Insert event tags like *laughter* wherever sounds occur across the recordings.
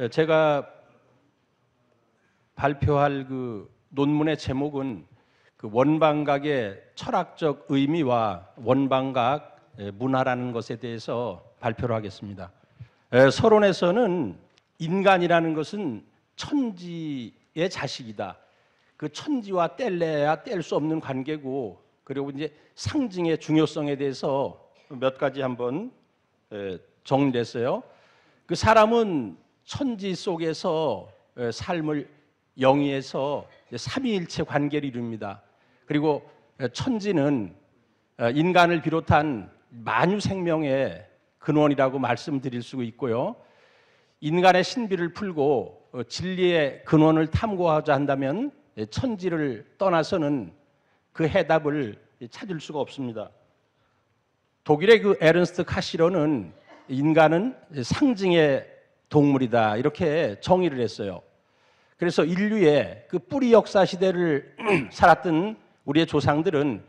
예, 제가 발표할 그 논문의 제목은 그 원방각의 철학적 의미와 원방각 예, 문화라는 것에 대해서 발표를 하겠습니다. 예, 서론에서는 인간이라는 것은 천지의 자식이다. 그 천지와 뗄래야 뗄 수 없는 관계고 그리고 이제 상징의 중요성에 대해서 몇 가지 한번 정리했어요. 그 사람은 천지 속에서 예, 삶을 영위해서 삼위일체 관계를 이룹니다. 그리고 예, 천지는 예, 인간을 비롯한 만유 생명의 근원이라고 말씀드릴 수 있고요. 인간의 신비를 풀고 어, 진리의 근원을 탐구하자 한다면 천지를 떠나서는 그 해답을 찾을 수가 없습니다. 독일의 그 에른스트 카시로는 인간은 상징의 동물이다 이렇게 정의를 했어요. 그래서 인류의 그 뿌리 역사 시대를 *clears throat* 살았던 우리의 조상들은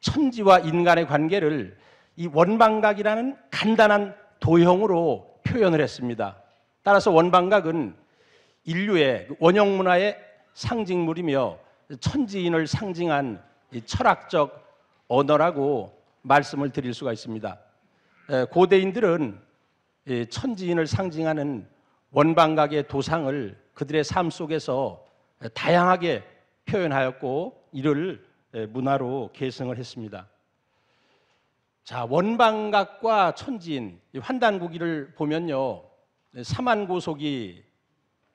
천지와 인간의 관계를 이 원방각이라는 간단한 도형으로 표현을 했습니다. 따라서 원방각은 인류의 그 원형 문화의 상징물이며 천지인을 상징한 철학적 언어라고 말씀을 드릴 수가 있습니다. 고대인들은 천지인을 상징하는 원방각의 도상을 그들의 삶 속에서 다양하게 표현하였고 이를 문화로 계승을 했습니다. 자, 원방각과 천지인 환단국기를 보면요. 사만고속이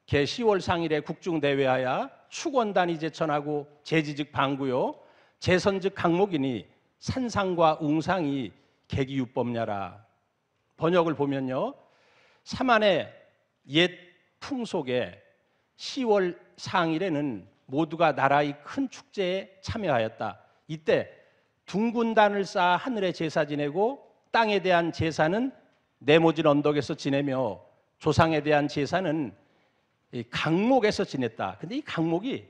개 10월 상일에 국중대회하야 축원단이 제천하고 제지즉 방구요 제선즉 강목이니 산상과 웅상이 계기유법냐라 번역을 보면요. 3안의 옛 풍속에 10월 상일에는 모두가 나라의 큰 축제에 참여하였다. 이때 둥근단을 쌓아 하늘에 제사 지내고 땅에 대한 제사는 네모진 언덕에서 지내며 조상에 대한 제사는 이 강목에서 지냈다. 근데 이 강목이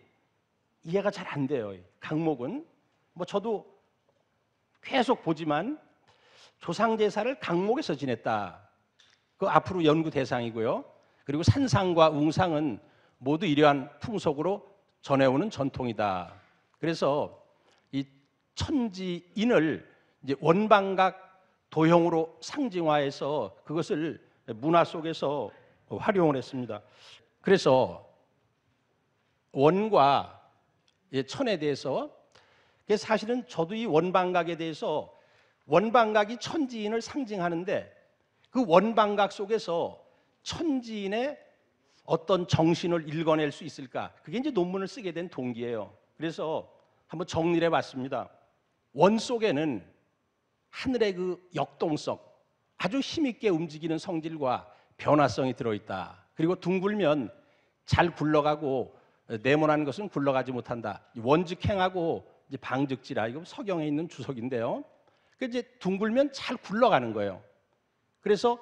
이해가 잘 안 돼요. 강목은 뭐 저도 계속 보지만 조상제사를 강목에서 지냈다. 그 앞으로 연구 대상이고요. 그리고 산상과 웅상은 모두 이러한 풍속으로 전해오는 전통이다. 그래서 이 천지인을 이제 원방각 도형으로 상징화해서 그것을 문화 속에서 활용을 했습니다. 그래서 원과 예, 천에 대해서 사실은 저도 이 원방각에 대해서 원방각이 천지인을 상징하는데 그 원방각 속에서 천지인의 어떤 정신을 읽어낼 수 있을까? 그게 이제 논문을 쓰게 된 동기예요. 그래서 한번 정리를 해봤습니다. 원 속에는 하늘의 그 역동성, 아주 힘있게 움직이는 성질과 변화성이 들어있다. 그리고 둥글면 잘 굴러가고 네모난 것은 굴러가지 못한다. 원즉 행하고 방즉지라 이거 석영에 있는 주석인데요. 그 이제 둥글면 잘 굴러가는 거예요. 그래서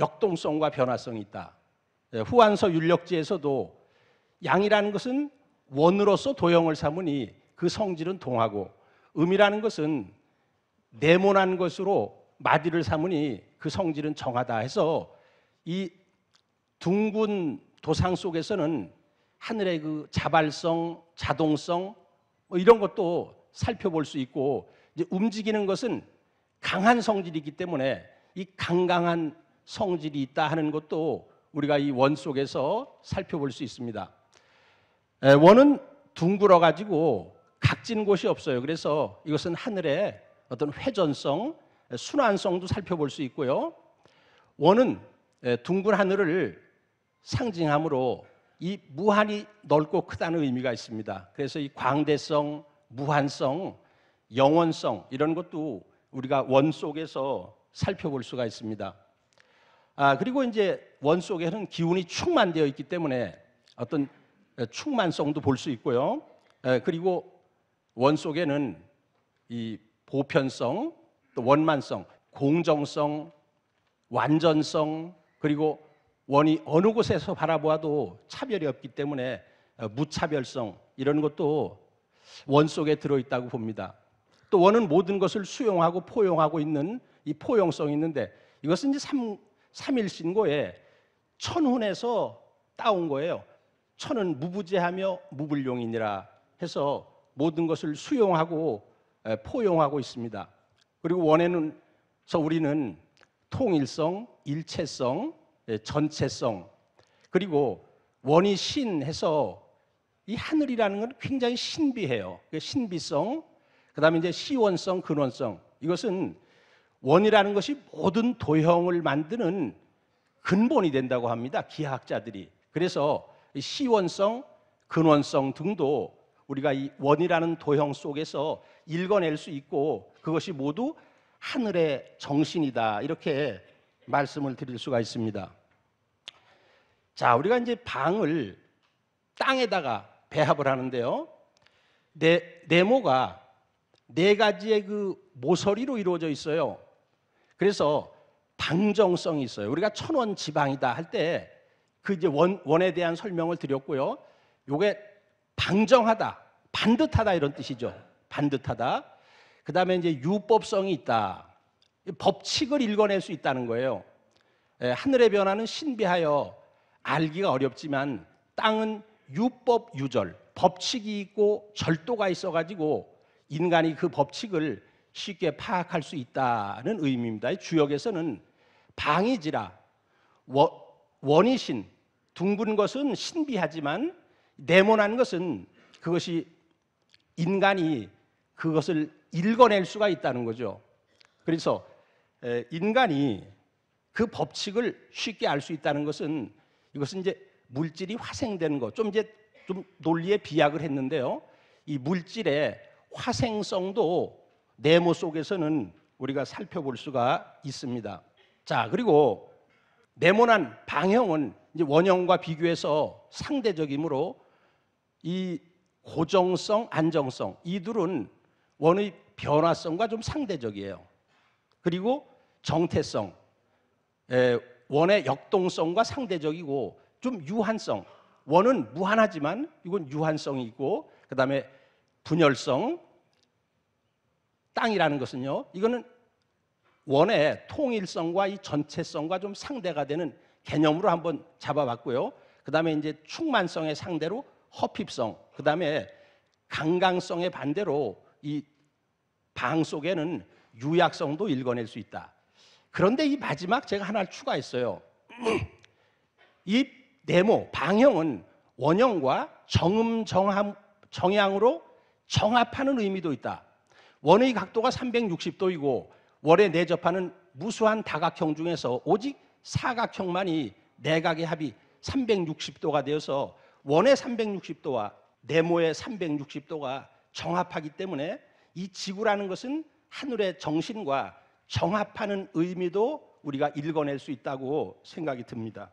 역동성과 변화성이 있다. 예, 후한서 윤력지에서도 양이라는 것은 원으로서 도형을 삼으니 그 성질은 동하고 음이라는 것은 네모난 것으로 마디를 삼으니 그 성질은 정하다 해서 이 둥근 도상 속에서는 하늘의 그 자발성, 자동성 뭐 이런 것도 살펴볼 수 있고 움직이는 것은 강한 성질이기 때문에 이 강강한 성질이 있다 하는 것도 우리가 이 원 속에서 살펴볼 수 있습니다. 원은 둥글어 가지고 각진 곳이 없어요. 그래서 이것은 하늘의 어떤 회전성, 순환성도 살펴볼 수 있고요. 원은 둥근 하늘을 상징함으로 이 무한히 넓고 크다는 의미가 있습니다. 그래서 이 광대성, 무한성, 영원성 이런 것도 우리가 원 속에서 살펴볼 수가 있습니다. 아, 그리고 이제 원 속에는 기운이 충만되어 있기 때문에 어떤 충만성도 볼 수 있고요. 에, 그리고 원 속에는 이 보편성, 또 원만성, 공정성, 완전성, 그리고 원이 어느 곳에서 바라보아도 차별이 없기 때문에 어, 무차별성 이런 것도 원 속에 들어있다고 봅니다. 또 원은 모든 것을 수용하고 포용하고 있는 이 포용성이 있는데 이것은 이제 삼, 삼일 신고에 천훈에서 따온 거예요. 천은 무부재하며 무불용이니라 해서 모든 것을 수용하고 포용하고 있습니다. 그리고 원에는 서 우리는 통일성, 일체성, 전체성 그리고 원이 신해서 이 하늘이라는 건 굉장히 신비해요. 그 신비성, 그다음에 이제 시원성, 근원성. 이것은 원이라는 것이 모든 도형을 만드는 근본이 된다고 합니다. 기하학자들이. 그래서 시원성, 근원성 등도 우리가 이 원이라는 도형 속에서 읽어낼 수 있고 그것이 모두 하늘의 정신이다. 이렇게 말씀을 드릴 수가 있습니다. 자, 우리가 이제 방을 땅에다가 배합을 하는데요. 네, 네모가 네 가지의 그 모서리로 이루어져 있어요. 그래서 방정성이 있어요. 우리가 천원 지방이다 할 때 그 이제 원, 원에 대한 설명을 드렸고요. 요게 방정하다, 반듯하다 이런 뜻이죠. 반듯하다. 그 다음에 이제 유법성이 있다. 법칙을 읽어낼 수 있다는 거예요. 예, 하늘의 변화는 신비하여 알기가 어렵지만 땅은 유법 유절, 법칙이 있고 절도가 있어가지고 인간이 그 법칙을 쉽게 파악할 수 있다는 의미입니다. 주역에서는 방이지라 원이신 둥근 것은 신비하지만 네모난 것은 그것이 인간이 그것을 읽어낼 수가 있다는 거죠. 그래서 인간이 그 법칙을 쉽게 알 수 있다는 것은 이것은 이제 물질이 화생되 것. 좀 이제 좀 논리에 비약을 했는데요. 이 물질의 화생성도 네모 속에서는 우리가 살펴볼 수가 있습니다. 자, 그리고 네모난 방형은 원형과 비교해서 상대적이므로 이 고정성, 안정성 이 둘은 원의 변화성과 좀 상대적이에요. 그리고 정체성, 예, 원의 역동성과 상대적이고 좀 유한성. 원은 무한하지만 이건 유한성이 고 그다음에 분열성, 땅이라는 것은요. 이거는 원의 통일성과 이 전체성과 좀 상대가 되는 개념으로 한번 잡아봤고요. 그다음에 이제 충만성의 상대로 허핍성, 그다음에 강강성의 반대로 이 방 속에는 유약성도 읽어낼 수 있다. 그런데 이 마지막 제가 하나를 추가했어요. *clears throat* 이 네모 방형은 원형과 정음 정함 정향으로 정합하는 의미도 있다. 원의 각도가 360도이고 월에 내접하는 무수한 다각형 중에서 오직 사각형만이 내각의 합이 360도가 되어서 원의 360도와 네모의 360도가 정합하기 때문에 이 지구라는 것은 하늘의 정신과 정합하는 의미도 우리가 읽어낼 수 있다고 생각이 듭니다.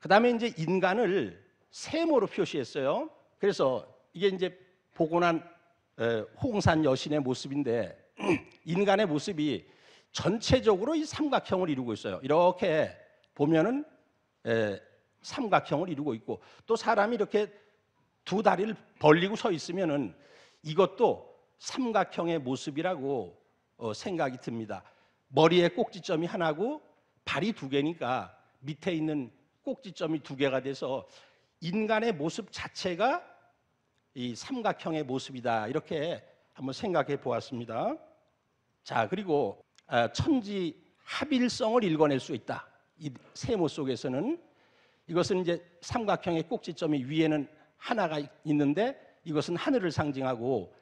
그 다음에 이제 인간을 세모로 표시했어요. 그래서 이게 이제 보고 난홍산 여신의 모습인데 *clears throat* 인간의 모습이 전체적으로 이 삼각형을 이루고 있어요. 이렇게 보면은 삼각형을 이루고 있고 또 사람이 이렇게 두 다리를 벌리고 서 있으면은 이것도 삼각형의 모습이라고 어, 생각이 듭니다. 머리에 꼭지점이 하나고 발이 두 개니까 밑에 있는 꼭지점이 두 개가 돼서 인간의 모습 자체가 이 삼각형의 모습이다 이렇게 한번 생각해 보았습니다. 자 그리고 아, 천지 합일성을 읽어낼 수 있다. 이 세모 속에서는 이것은 이제 삼각형의 꼭지점이 위에는 하나가 있는데 이것은 하늘을 상징하고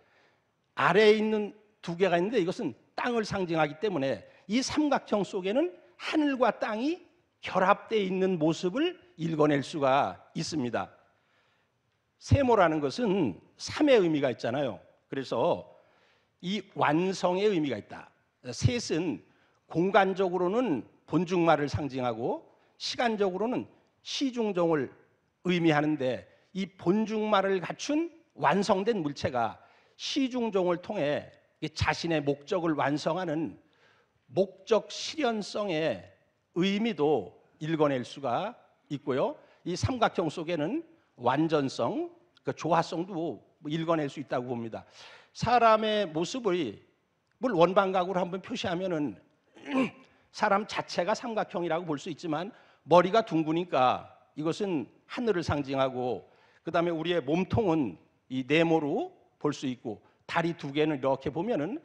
아래에 있는 두 개가 있는데 이것은 땅을 상징하기 때문에 이 삼각형 속에는 하늘과 땅이 결합되어 있는 모습을 읽어낼 수가 있습니다. 세모라는 것은 3의 의미가 있잖아요. 그래서 이 완성의 의미가 있다. 셋은 공간적으로는 본중말을 상징하고 시간적으로는 시중종을 의미하는데 이 본중말을 갖춘 완성된 물체가 시중종을 통해 자신의 목적을 완성하는 목적 실현성의 의미도 읽어낼 수가 있고요. 이 삼각형 속에는 완전성, 그 조화성도 읽어낼수 뭐 있다고 봅니다. 사람의 모습을 물 원반각으로 한번 표시하면은 *clears throat* 사람 자체가 삼각형이라고 볼 수 있지만 머리가 둥그니까 이것은 하늘을 상징하고 그다음에 우리의 몸통은 이 네모로 볼 수 있고 다리 두 개는 이렇게 보면은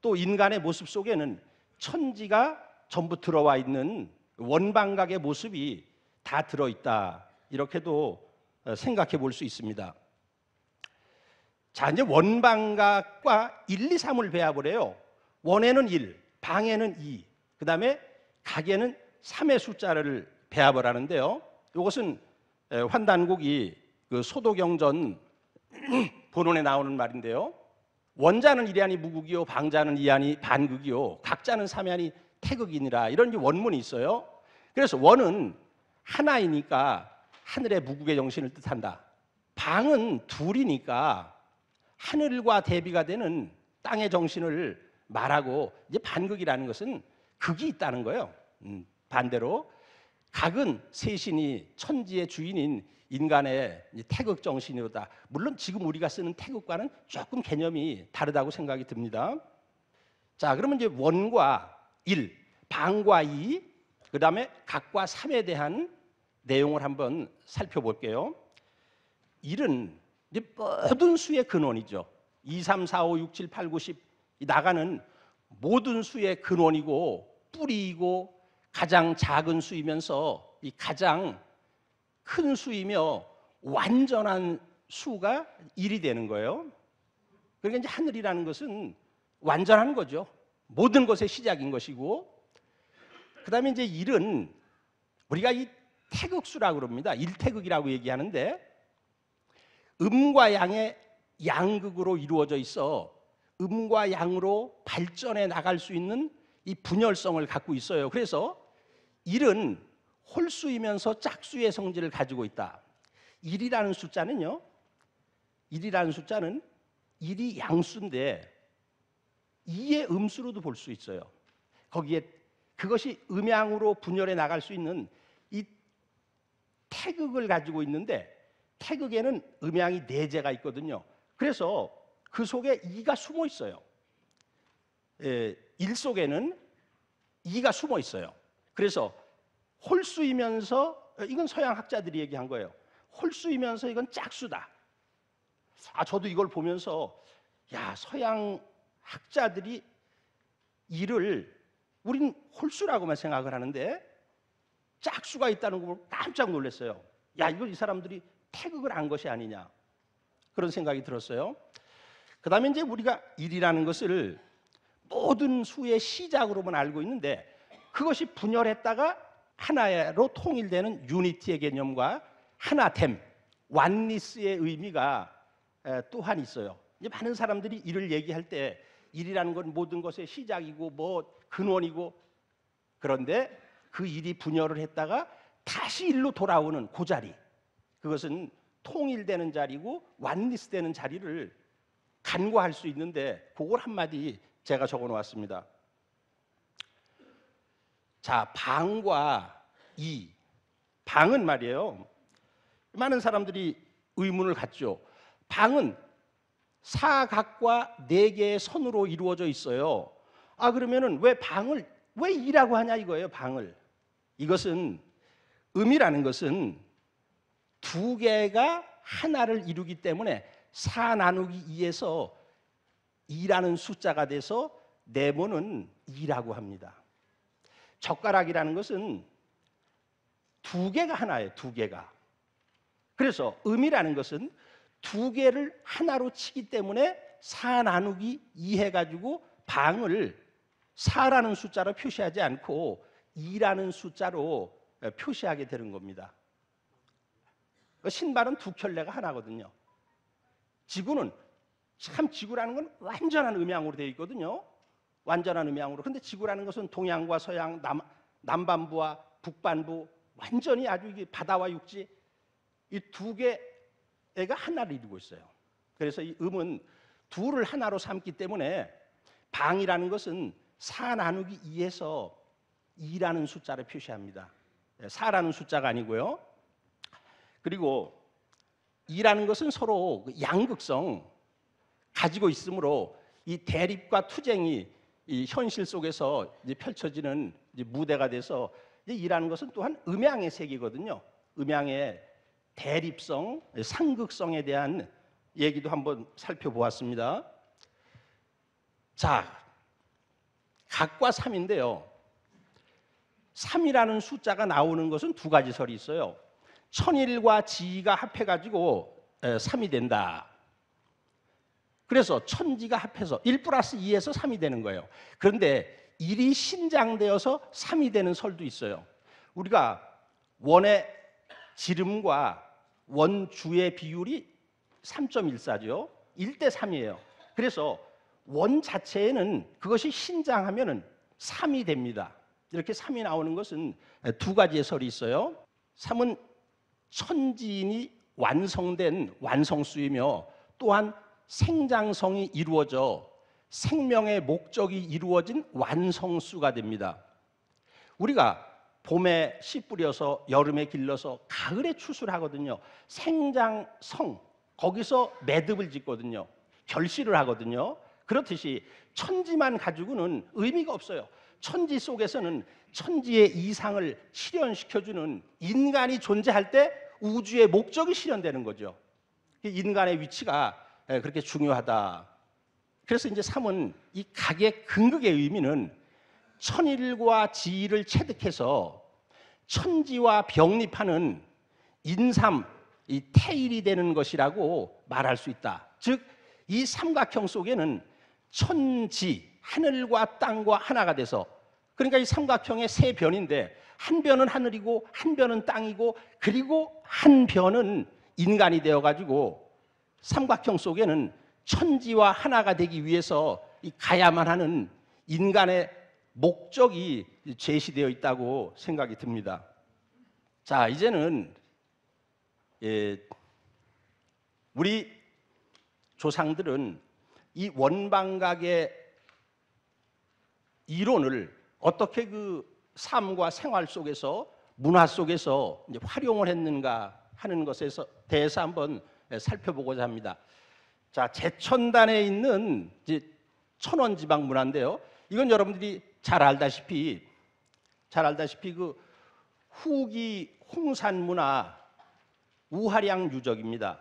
또 인간의 모습 속에는 천지가 전부 들어와 있는 원방각의 모습이 다 들어 있다. 이렇게도 어, 생각해 볼 수 있습니다. 자, 이제 원방각과 1, 2, 3을 배합을 해요. 원에는 1, 방에는 2, 그 다음에 각에는 3의 숫자를 배합을 하는데요. 이것은 환단국이 그 소도경전 *clears throat* 본원에 나오는 말인데요. 원자는 이리하니 무국이요, 방자는 이하니 반극이요, 각자는 삼하니 태극이니라 이런 원문이 있어요. 그래서 원은 하나이니까 하늘의 무국의 정신을 뜻한다. 방은 둘이니까 하늘과 대비가 되는 땅의 정신을 말하고 이제 반극이라는 것은 극이 있다는 거예요. 음, 반대로 각은 세신이 천지의 주인인 인간의 태극 정신이로다. 물론 지금 우리가 쓰는 태극과는 조금 개념이 다르다고 생각이 듭니다. 자, 그러면 이제 원과 일, 방과 이, 그 다음에 각과 삼에 대한 내용을 한번 살펴볼게요. 1은 이제 모든 수의 근원이죠. 2, 3, 4, 5, 6, 7, 8, 9, 10 나가는 모든 수의 근원이고 뿌리이고 가장 작은 수이면서 이 가장 큰 수이며 완전한 수가 1이 되는 거예요. 그러니까 이제 하늘이라는 것은 완전한 거죠. 모든 것의 시작인 것이고 그다음에 이제 1은 우리가 이 태극수라고 그럽니다. 일태극이라고 얘기하는데 음과 양의 양극으로 이루어져 있어 음과 양으로 발전해 나갈 수 있는 이 분열성을 갖고 있어요. 그래서 일은 홀수이면서 짝수의 성질을 가지고 있다. 일이라는 숫자는요. 일이라는 숫자는 일이 양수인데 이의 음수로도 볼 수 있어요. 거기에 그것이 음양으로 분열해 나갈 수 있는 태극을 가지고 있는데 태극에는 음양이 네 제가 있거든요. 그래서 그 속에 이가 숨어 있어요. 에, 예, 일 속에는 이가 숨어 있어요. 그래서 홀수이면서 어, 이건 서양 학자들이 얘기한 거예요. 홀수이면서 이건 짝수다. 아 저도 이걸 보면서 야 서양 학자들이 이를 우린 홀수라고만 생각을 하는데 짝수가 있다는 걸 깜짝 놀랐어요. 야, 이거 이 사람들이 태극을 한 것이 아니냐. 그런 생각이 들었어요. 그 다음에 이제 우리가 일이라는 것을 모든 수의 시작으로만 알고 있는데 그것이 분열했다가 하나로 통일되는 유니티의 개념과 하나됨, 완니스의 의미가 또한 있어요. 이제 많은 사람들이 일을 얘기할 때 일이라는 건 모든 것의 시작이고 뭐 근원이고 그런데 그 일이 분열을 했다가 다시 일로 돌아오는 그 자리. 그것은 통일되는 자리고 완리스되는 자리를 간과할 수 있는데 그걸 한마디 제가 적어 놓았습니다. 자, 방과 이. 방은 말이에요. 많은 사람들이 의문을 갖죠. 방은 사각과 네 개의 선으로 이루어져 있어요. 아 그러면은 왜 방을 왜 이라고 하냐 이거예요, 방을. 이것은 음이라는 것은 두 개가 하나를 이루기 때문에 4 나누기 2에서 2라는 숫자가 돼서 네모는 2라고 합니다. 젓가락이라는 것은 두 개가 하나예요, 두 개가. 그래서 음이라는 것은 두 개를 하나로 치기 때문에 4 나누기 2 해가지고 방을 4라는 숫자로 표시하지 않고 2라는 숫자로 표시하게 되는 겁니다. 그 신발은 두 켤레가 하나거든요. 지구는 참 지구라는 건 완전한 음양으로 되어 있거든요. 완전한 음양으로. 근데 지구라는 것은 동양과 서양, 남, 남반부와 북반부 완전히 아주 이게 바다와 육지 이 두 개가 하나를 이루고 있어요. 그래서 이 음은 둘을 하나로 삼기 때문에 방이라는 것은 4 나누기 2에서 2라는 숫자를 표시합니다. 4라는 예, 숫자가 아니고요. 그리고 2라는 것은 서로 그 양극성 가지고 있으므로 이 대립과 투쟁이 이 현실 속에서 이제 펼쳐지는 이제 무대가 돼서 2라는 것은 또한 음양의 색이거든요. 음양의 대립성, 상극성에 대한 얘기도 한번 살펴보았습니다. 자, 각과 3인데요. 3이라는 숫자가 나오는 것은 두 가지 설이 있어요. 천일과 지가 합해가지고 3이 된다. 그래서 천지가 합해서 1 플러스 2에서 3이 되는 거예요. 그런데 1이 신장되어서 3이 되는 설도 있어요. 우리가 원의 지름과 원주의 비율이 3.14죠. 1대 3이에요. 그래서 원 자체에는 그것이 신장하면은 3이 됩니다. 이렇게 3이 나오는 것은 두 가지의 설이 있어요. 3은 천지인이 완성된 완성수이며 또한 생장성이 이루어져 생명의 목적이 이루어진 완성수가 됩니다. 우리가 봄에 씨 뿌려서 여름에 길러서 가을에 추수하거든요. 생장성 거기서 매듭을 짓거든요. 결실을 하거든요. 그렇듯이 천지만 가지고는 의미가 없어요. 천지 속에서는 천지의 이상을 실현시켜주는 인간이 존재할 때 우주의 목적이 실현되는 거죠. 인간의 위치가 예, 그렇게 중요하다. 그래서 이제 3은 이 각의 근극의 의미는 천일과 지일을 체득해서 천지와 병립하는 인삼, 이 태일이 되는 것이라고 말할 수 있다. 즉, 이 삼각형 속에는 천지 하늘과 땅과 하나가 돼서 그러니까 이 삼각형의 세 변인데 한 변은 하늘이고 한 변은 땅이고 그리고 한 변은 인간이 되어 가지고 삼각형 속에는 천지와 하나가 되기 위해서 가야만 하는 인간의 목적이 제시되어 있다고 생각이 듭니다. 자, 이제는 예, 우리 조상들은 이 원방각의 이론을 어떻게 그 삶과 생활 속에서 문화 속에서 활용을 했는가 하는 것에서 대해서 한번 살펴보고자 합니다. 자, 제천단에 있는 천원 지방 문화인데요. 이건 여러분들이 잘 알다시피 잘 알다시피 그 후기 홍산 문화 우하량 유적입니다.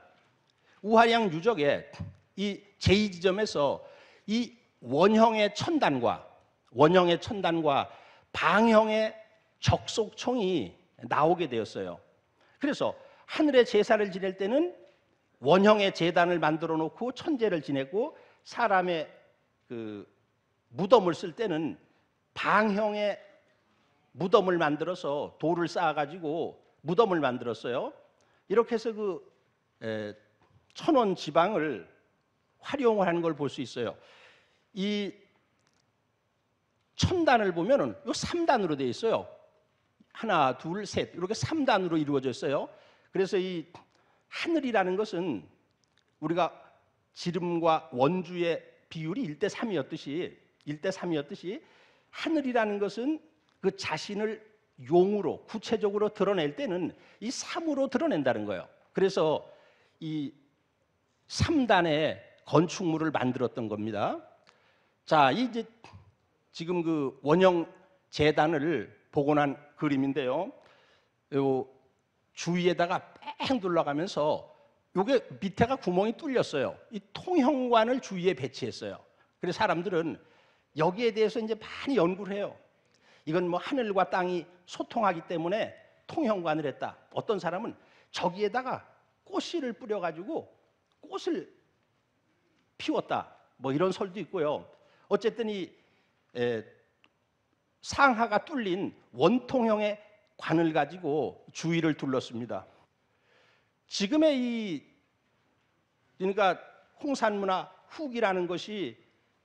우하량 유적에 이 제2지점에서 이 원형의 천단과 원형의 천단과 방형의 적속총이 나오게 되었어요. 그래서 하늘의 제사를 지낼 때는 원형의 제단을 만들어 놓고 천재를 지내고 사람의 그 무덤을 쓸 때는 방형의 무덤을 만들어서 돌을 쌓아가지고 무덤을 만들었어요. 이렇게 해서 그 천원 지방을 활용을 하는 걸 볼 수 있어요. 이 천단을 보면은 요 3단으로 되어 있어요. 하나, 둘, 셋. 이렇게 3단으로 이루어져 있어요. 그래서 이 하늘이라는 것은 우리가 지름과 원주의 비율이 1대 3이었듯이 1대 3이었듯이 하늘이라는 것은 그 자신을 용으로 구체적으로 드러낼 때는 이 3으로 드러낸다는 거예요. 그래서 이 3단의 건축물을 만들었던 겁니다. 자, 이제 지금 그 원형 재단을 복원한 그림인데요. 요 주위에다가 뺑 둘러가면서 요게 밑에가 구멍이 뚫렸어요. 이 통형관을 주위에 배치했어요. 그래서 사람들은 여기에 대해서 이제 많이 연구를 해요. 이건 뭐 하늘과 땅이 소통하기 때문에 통형관을 했다. 어떤 사람은 저기에다가 꽃씨를 뿌려가지고 꽃을 피웠다. 뭐 이런 설도 있고요. 어쨌든 이 에, 상하가 뚫린 원통형의 관을 가지고 주위를 둘렀습니다. 지금의 이 그러니까 홍산문화 후기라는 것이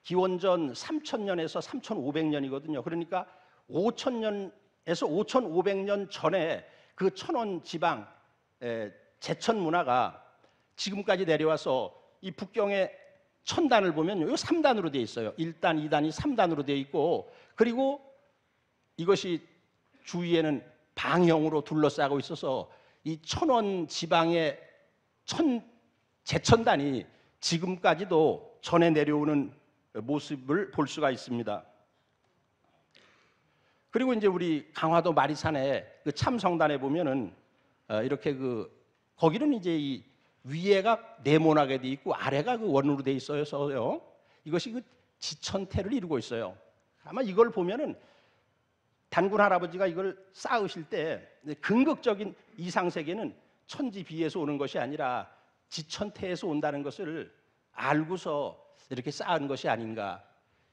기원전 3천년에서 3,500년이거든요. 그러니까 5천년에서 5,500년 전에 그 천원 지방 제천 문화가 지금까지 내려와서 이 북경의 천단을 보면요. 이 3단으로 되어 있어요. 1단, 2단이 3단으로 되어 있고 그리고 이것이 주위에는 방형으로 둘러싸고 있어서 이 천원 지방의 천 제천단이 지금까지도 전해 내려오는 모습을 볼 수가 있습니다. 그리고 이제 우리 강화도 마리산에그 참성단에 보면은 어, 이렇게 그 거기는 이제 이 위에가 네모나게 돼 있고 아래가 그 원으로 돼 있어서요. 이것이 그 지천태를 이루고 있어요. 아마 이걸 보면은 단군 할아버지가 이걸 쌓으실 때 긍극적인 이상 세계는 천지 비에서 오는 것이 아니라 지천태에서 온다는 것을 알고서 이렇게 쌓은 것이 아닌가.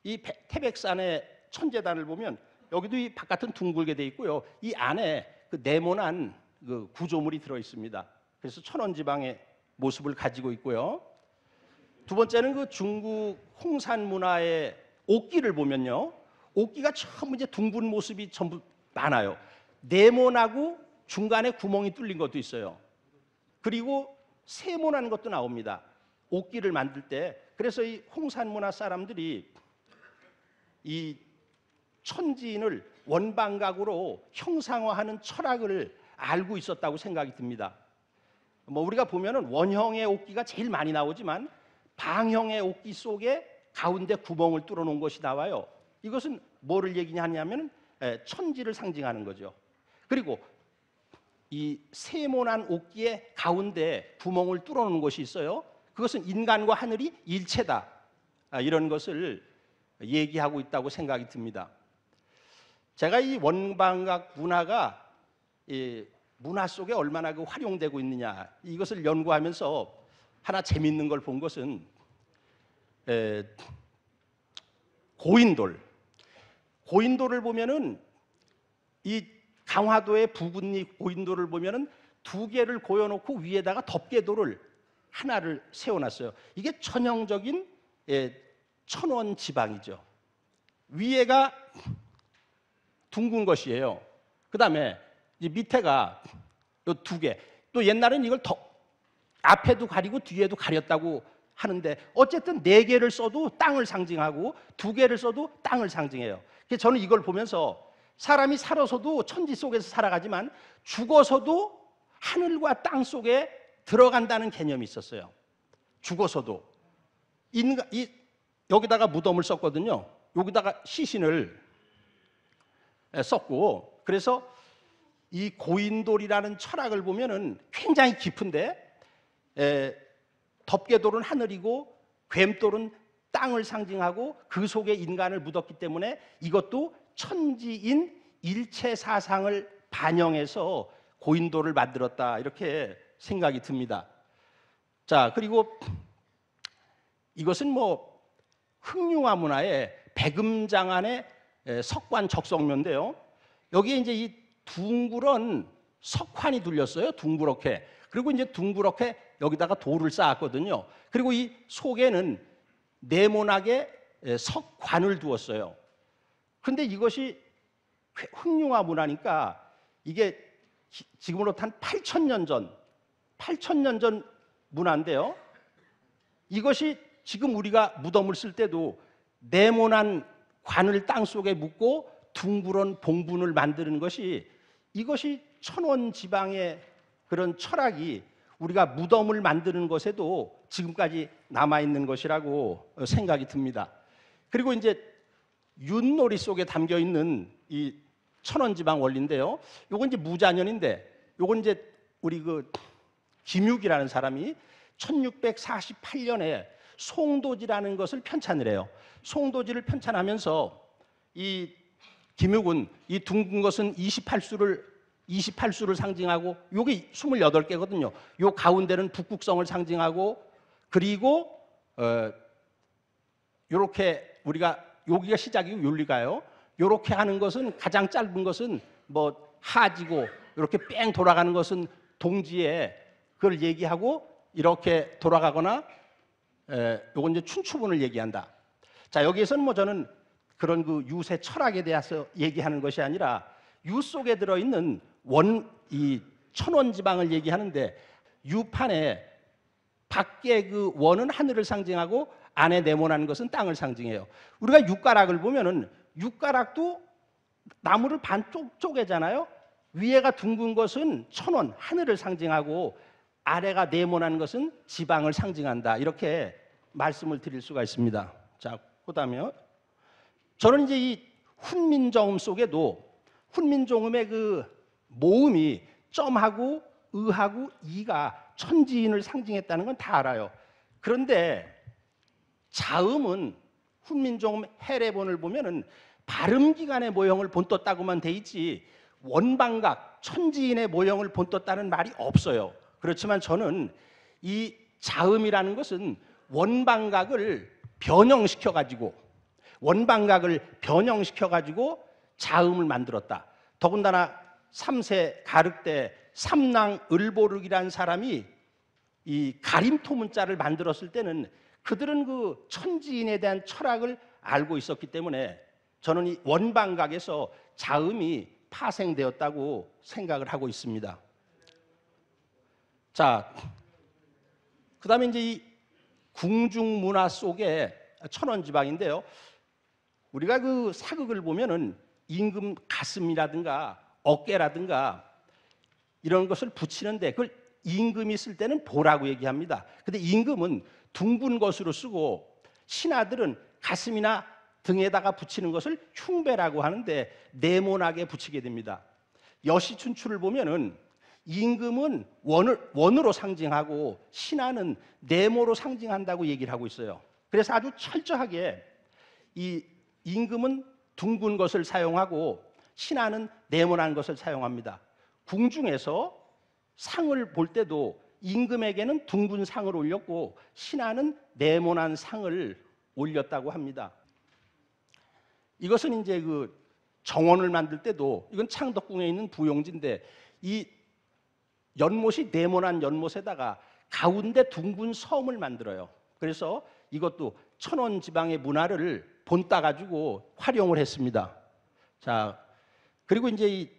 이 태백산의 천재단을 보면 여기도 이 바깥은 둥글게 돼 있고요. 이 안에 그 네모난 그 구조물이 들어 있습니다. 그래서 천원 지방의 모습을 가지고 있고요. 두 번째는 그 중국 홍산 문화의 옷기를 보면요. 옷기가 전부 이제 둥근 모습이 전부 많아요. 네모나고 중간에 구멍이 뚫린 것도 있어요. 그리고 세모난 것도 나옵니다. 옷기를 만들 때 그래서 이 홍산 문화 사람들이 이 천지인을 원방각으로 형상화하는 철학을 알고 있었다고 생각이 듭니다. 뭐 우리가 보면은 원형의 옥기가 제일 많이 나오지만 방형의 옥기 속에 가운데 구멍을 뚫어 놓은 것이 나와요. 이것은 뭐를 얘기하냐면 예, 천지를 상징하는 거죠. 그리고 이 세모난 옥기의 가운데 구멍을 뚫어 놓은 것이 있어요. 그것은 인간과 하늘이 일체다. 아, 이런 것을 얘기하고 있다고 생각이 듭니다. 제가 이 원방각 문화가 문화 속에 얼마나 그 활용되고 있느냐 이것을 연구하면서 하나 재밌는 걸 본 것은 에, 고인돌 고인돌을 보면은 이 강화도의 부근이 고인돌을 보면은 두 개를 고여놓고 위에다가 덮개돌을 하나를 세워놨어요. 이게 천형적인 예, 천원 지방이죠. 위에가 둥근 것이에요. 그 다음에 이 밑에가 요두 개. 또 옛날에는 이걸 더 앞에도 가리고 뒤에도 가렸다고 하는데 어쨌든 네 개를 써도 땅을 상징하고 두 개를 써도 땅을 상징해요. 그래서 저는 이걸 보면서 사람이 살아서도 천지 속에서 살아가지만 죽어서도 하늘과 땅 속에 들어간다는 개념이 있었어요. 죽어서도 인가, 이, 여기다가 무덤을 썼거든요. 여기다가 시신을 썼고 그래서 이 고인돌이라는 철학을 보면 굉장히 깊은데 에, 덮개돌은 하늘이고 괸돌은 땅을 상징하고 그 속에 인간을 묻었기 때문에 이것도 천지인 일체 사상을 반영해서 고인돌을 만들었다 이렇게 생각이 듭니다. 자 그리고 이것은 뭐 흑룡화 문화의 백음장 안의 석관 적성묘인데요. 여기에 이제 이 둥그런 석환이 둘렸어요. 둥그렇게. 그리고 이제 둥그렇게 여기다가 돌을 쌓았거든요. 그리고 이 속에는 네모나게 예, 석관을 두었어요. 근데 이것이 흑융화 문화니까 이게 지금으로부터 한 8,000년 전, 8,000년 전 문화인데요. 이것이 지금 우리가 무덤을 쓸 때도 네모난 관을 땅 속에 묻고 둥그런 봉분을 만드는 것이 이것이 천원 지방의 그런 철학이 우리가 무덤을 만드는 것에도 지금까지 남아 있는 것이라고 어, 생각이 듭니다. 그리고 이제 윷놀이 속에 담겨 있는 이 천원 지방 원리인데요. 요건 이제 무자년인데 요건 이제 우리 그 김육이라는 사람이 1648년에 송도지라는 것을 편찬을 해요. 송도지를 편찬하면서 이 김육은 이 둥근 것은 28수를 28수를 상징하고 여기 28개거든요. 요 가운데는 북극성을 상징하고 그리고 이렇게 어, 우리가 여기가 시작이고 윤리가요. 이렇게 하는 것은 가장 짧은 것은 뭐 하지고 이렇게 뺑 돌아가는 것은 동지에 그걸 얘기하고 이렇게 돌아가거나 에, 요건 이제 춘추분을 얘기한다. 자 여기에서는 뭐 저는 그런 그 유세 철학에 대해서 얘기하는 것이 아니라 유 속에 들어 있는 원 이 천원 지방을 얘기하는데 유판에 밖에 그 원은 하늘을 상징하고 안에 네모난 것은 땅을 상징해요. 우리가 육가락을 보면은 육가락도 나무를 반쪽 쪼개잖아요. 위에가 둥근 것은 천원 하늘을 상징하고 아래가 네모난 것은 지방을 상징한다. 이렇게 말씀을 드릴 수가 있습니다. 자, 그다음에 저는 이제 이 훈민정음 속에도 훈민정음의 그 모음이 점하고 의하고 이가 천지인을 상징했다는 건 다 알아요. 그런데 자음은 훈민정음 해례본을 보면은 발음 기간의 모형을 본떴다고만 돼 있지 원방각 천지인의 모형을 본떴다는 말이 없어요. 그렇지만 저는 이 자음이라는 것은 원방각을 변형시켜 가지고 원방각을 변형시켜 가지고 자음을 만들었다. 더군다나 3세 가륵대 삼낭 을보륵이라는 사람이 이 가림토 문자를 만들었을 때는 그들은 그 천지인에 대한 철학을 알고 있었기 때문에 저는 이 원방각에서 자음이 파생되었다고 생각을 하고 있습니다. 자, 그 다음에 이제 이 궁중문화 속에 천원지방인데요. 우리가 그 사극을 보면은 임금 가슴이라든가 어깨라든가 이런 것을 붙이는데 그걸 임금이 쓸 때는 보라고 얘기합니다. 근데 임금은 둥근 것으로 쓰고 신하들은 가슴이나 등에다가 붙이는 것을 흉배라고 하는데 네모나게 붙이게 됩니다. 여시춘추를 보면은 임금은 원을, 원으로 상징하고 신하는 네모로 상징한다고 얘기를 하고 있어요. 그래서 아주 철저하게 이 임금은 둥근 것을 사용하고 신하는 네모난 것을 사용합니다. 궁중에서 상을 볼 때도 임금에게는 둥근 상을 올렸고 신하는 네모난 상을 올렸다고 합니다. 이것은 이제 그 정원을 만들 때도 이건 창덕궁에 있는 부용지인데 이 연못이 네모난 연못에다가 가운데 둥근 섬을 만들어요. 그래서 이것도 천원 지방의 문화를 본따 가지고 활용을 했습니다. 자, 그리고 이제 이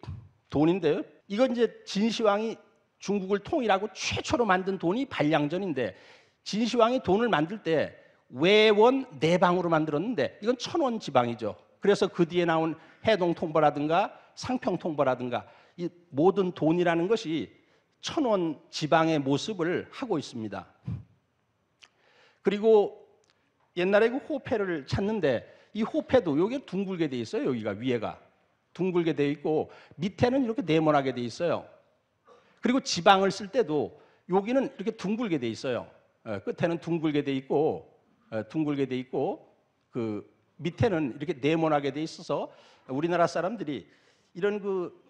돈인데요. 이건 이제 진시황이 중국을 통일하고 최초로 만든 돈이 발량전인데 진시황이 돈을 만들 때 외원 내방으로 네 만들었는데 이건 천원 지방이죠. 그래서 그 뒤에 나온 해동 통보라든가 상평 통보라든가 이 모든 돈이라는 것이 천원 지방의 모습을 하고 있습니다. 그리고 옛날에 그 호패를 찾는데 이 호패도 여기 둥글게 돼 있어요. 여기가 위에가 둥글게 돼 있고 밑에는 이렇게 네모나게 돼 있어요. 그리고 지방을 쓸 때도 여기는 이렇게 둥글게 돼 있어요. 예, 끝에는 둥글게 돼 있고 예, 둥글게 돼 있고 그 밑에는 이렇게 네모나게 돼 있어서 우리나라 사람들이 이런 그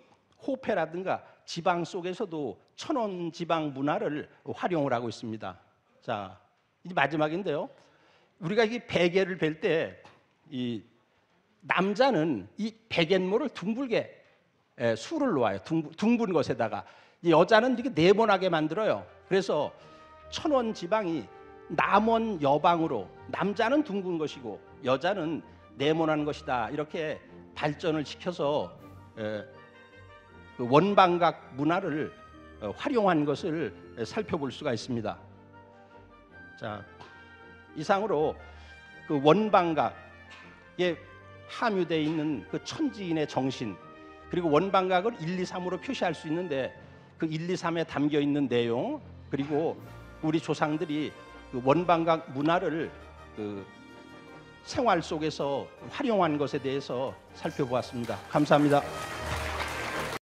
호패라든가 지방 속에서도 천원 지방 문화를 활용을 하고 있습니다. 자, 이제 마지막인데요. 우리가 이 베개를 벨때이 남자는 이 베갯모를 둥글게 예, 술을 놓아요. 둥, 둥근 것에다가 여자는 이렇게 네모나게 만들어요. 그래서 천원 지방이 남원 여방으로 남자는 둥근 것이고 여자는 네모난 것이다 이렇게 발전을 시켜서 예, 원방각 문화를 어, 활용한 것을 살펴볼 수가 있습니다. 자, 이상으로 그 원방각에 함유되어 있는 그 천지인의 정신 그리고 원방각을 1, 2, 3으로 표시할 수 있는데 그 1, 2, 3에 담겨 있는 내용 그리고 우리 조상들이 그 원방각 문화를 그 생활 속에서 활용한 것에 대해서 살펴보았습니다. 감사합니다.